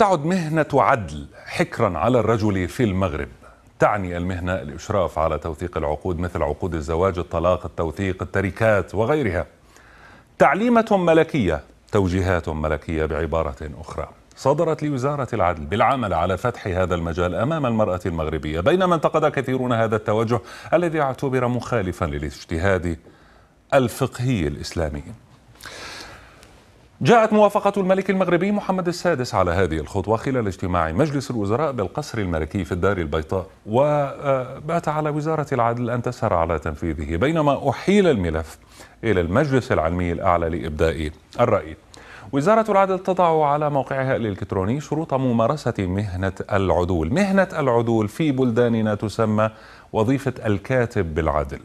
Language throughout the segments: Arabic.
تعد مهنة عدل حكرا على الرجل في المغرب تعني المهنة الإشراف على توثيق العقود مثل عقود الزواج الطلاق التوثيق التركات وغيرها تعليمة ملكية توجيهات ملكية بعبارة أخرى صدرت لوزارة العدل بالعمل على فتح هذا المجال أمام المرأة المغربية بينما انتقد كثيرون هذا التوجه الذي اعتبر مخالفا للاجتهاد الفقهي الإسلامي جاءت موافقة الملك المغربي محمد السادس على هذه الخطوة خلال اجتماع مجلس الوزراء بالقصر الملكي في الدار البيضاء وبات على وزارة العدل أن تسهر على تنفيذه بينما أحيل الملف إلى المجلس العلمي الأعلى لإبداء الرأي وزارة العدل تضع على موقعها الإلكتروني شروط ممارسة مهنة العدول مهنة العدول في بلداننا تسمى وظيفة الكاتب بالعدل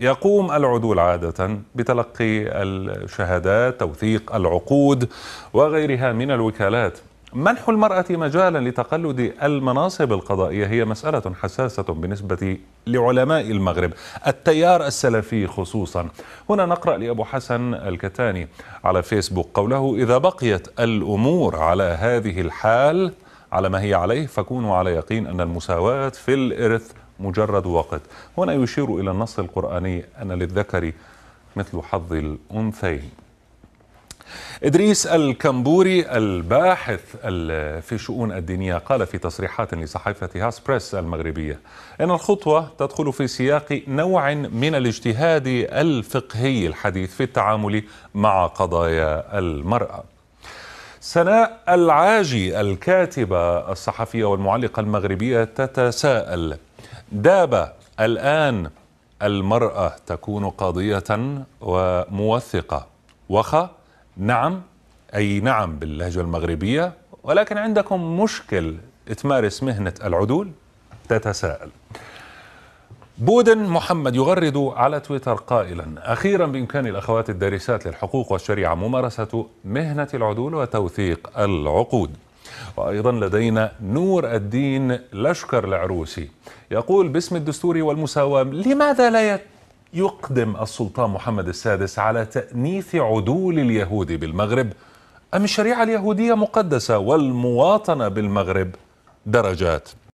يقوم العدول عادة بتلقي الشهادات توثيق العقود وغيرها من الوكالات منح المرأة مجالا لتقلد المناصب القضائية هي مسألة حساسة بالنسبة لعلماء المغرب التيار السلفي خصوصا هنا نقرأ لأبو حسن الكتاني على فيسبوك قوله إذا بقيت الأمور على هذه الحال على ما هي عليه فكونوا على يقين أن المساواة في الإرث مجرد وقت هنا يشير إلى النص القرآني أن للذكر مثل حظ الأنثيين إدريس الكمبوري الباحث في شؤون الدينية قال في تصريحات لصحيفة هاس بريس المغربية إن الخطوة تدخل في سياق نوع من الاجتهاد الفقهي الحديث في التعامل مع قضايا المرأة سناء العاجي الكاتبة الصحفية والمعلقة المغربية تتساءل داب الآن المرأة تكون قاضية وموثقة وخا نعم أي نعم باللهجة المغربية ولكن عندكم مشكل تمارس مهنة العدول تتساءل بودن محمد يغرد على تويتر قائلا أخيرا بإمكان الأخوات الدارسات للحقوق والشريعة ممارسة مهنة العدول وتوثيق العقود وأيضا لدينا نور الدين لشكر العروسي يقول باسم الدستور والمساواة لماذا لا يقدم السلطان محمد السادس على تأنيث عدول اليهود بالمغرب أم الشريعة اليهودية مقدسة والمواطنة بالمغرب درجات